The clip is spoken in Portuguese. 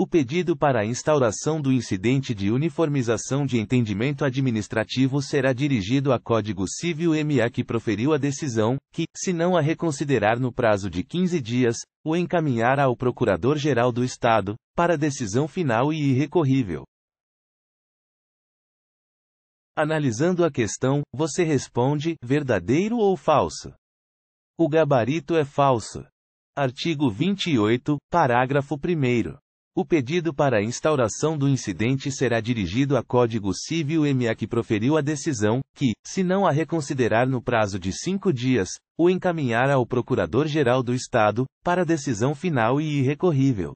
O pedido para a instauração do incidente de uniformização de entendimento administrativo será dirigido a Código Civil MA que proferiu a decisão, que, se não a reconsiderar no prazo de 15 dias, o encaminhará ao Procurador-Geral do Estado, para decisão final e irrecorrível. Analisando a questão, você responde: verdadeiro ou falso? O gabarito é falso. Artigo 28, parágrafo 1. O pedido para a instauração do incidente será dirigido a Código Civil MA que proferiu a decisão, que, se não a reconsiderar no prazo de cinco dias, o encaminhará ao Procurador-Geral do Estado, para decisão final e irrecorrível.